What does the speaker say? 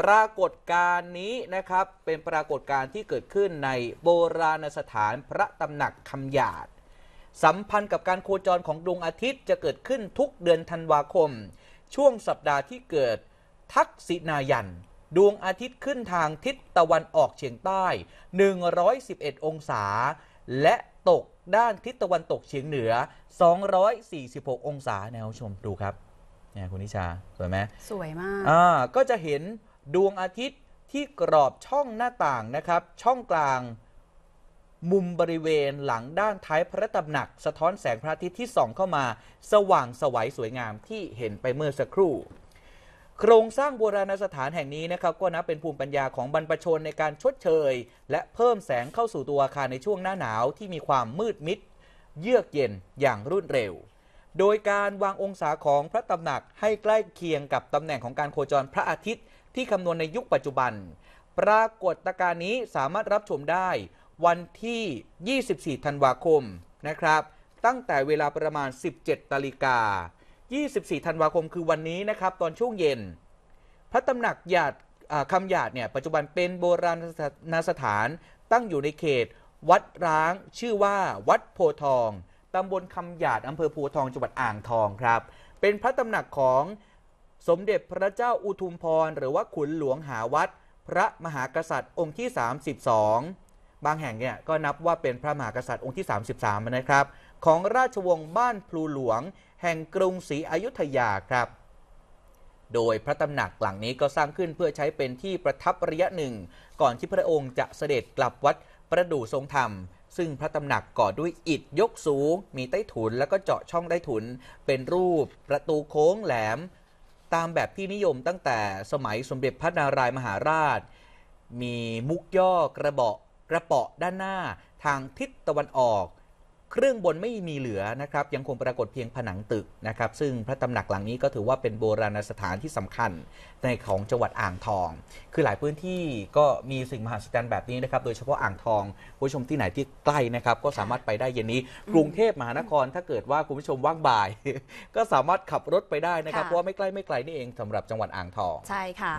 ปรากฏการณ์นี้นะครับเป็นปรากฏการณ์ที่เกิดขึ้นในโบราณสถานพระตำหนักคำหยาดสัมพันธ์กับการโคจรของดวงอาทิตย์จะเกิดขึ้นทุกเดือนธันวาคม ช่วงสัปดาห์ที่เกิดทักษินายันดวงอาทิตย์ขึ้นทางทิศตะวันออกเฉียงใต้ 111 องศา และตกด้านทิศตะวันตกเฉียงเหนือ 246 องศาแนวชมดูครับเนี่ยคุณนิชาสวยไหมสวยมากอ่าก็จะเห็นดวงอาทิตย์ที่กรอบช่องหน้าต่างนะครับ ช่องกลางมุมบริเวณหลังด้านท้ายพระตำหนัก สะท้อนแสงพระอาทิตย์ที่ส่องเข้ามา สว่างสวัยสวยงามที่เห็นไปเมื่อสักครู่ โครงสร้างโบราณสถานแห่งนี้นะครับ ก็นับเป็นภูมิปัญญาของบรรพชนในการชดเชย และเพิ่มแสงเข้าสู่ตัวอาคารในช่วงหน้าหนาวที่มีความมืดมิดเยือกเย็นอย่างรวดเร็ว โดยการวางองศาของพระตำหนักให้ใกล้เคียงกับตำแหน่งของการโคจรพระอาทิตย์ที่คำนวณในยุคปัจจุบัน ปรากฏการณ์นี้สามารถรับชมได้วันที่ 24 ธันวาคมนะครับ ตั้งแต่เวลาประมาณ 17นาฬิกา 24 ธันวาคมคือวันนี้นะครับตอนช่วงเย็น พระตำหนักหยาดคำหยาดเนี่ยปัจจุบันเป็นโบราณสถานตั้งอยู่ในเขตวัดร้างชื่อว่าวัดโพทองตำบลคำหยาดอำเภอโพทองจังหวัดอ่างทองครับ เป็นพระตำหนักของสมเด็จพระเจ้าอุทุมพรหรือว่าขุนหลวงหาวัด พระมหากษัตริย์องค์ที่ 32 บางแห่งเนี่ยก็นับว่าเป็นพระมหากษัตริย์องค์ที่ 33 นะครับ ของราชวงศ์บ้านพลูหลวง แห่งกรุงศรีอยุธยาครับ โดยพระตำหนักหลังนี้ก็สร้างขึ้นเพื่อใช้เป็นที่ประทับระยะหนึ่ง ก่อนที่พระองค์จะเสด็จกลับวัดประดู่ทรงธรรม ซึ่งพระตำหนักก่อด้วยอิฐยกสูงมีใต้ถุนแล้วก็เจาะช่องใต้ถุน เป็นรูป ประตูโค้งแหลมตาม แบบที่นิยมตั้งแต่สมัยสมเด็จพระนารายมหาราช มีมุกย่อกระบอกกระเปาะด้านหน้าทางทิศตะวันออกเครื่องบนไม่มีเหลือนะครับยังคงปรากฏเพียงผนังตึกนะครับซึ่งพระตำหนักหลังนี้ก็ถือว่าเป็นโบราณสถานที่สำคัญในของจังหวัดอ่างทอง คือหลายพื้นที่ก็มีสิ่งมหัศจรรย์แบบนี้นะครับโดยเฉพาะอ่างทองผู้ชมที่ไหนที่ใกล้นะครับ ก็สามารถไปได้เย็นนี้กรุงเทพมหานครถ้าเกิดว่าคุณผู้ชมว่างบ่าย ก็สามารถขับรถไปได้นะครับเพราะไม่ใกล้ไม่ไกลนี่เองสำหรับจังหวัดอ่างทอง ใช่ค่ะ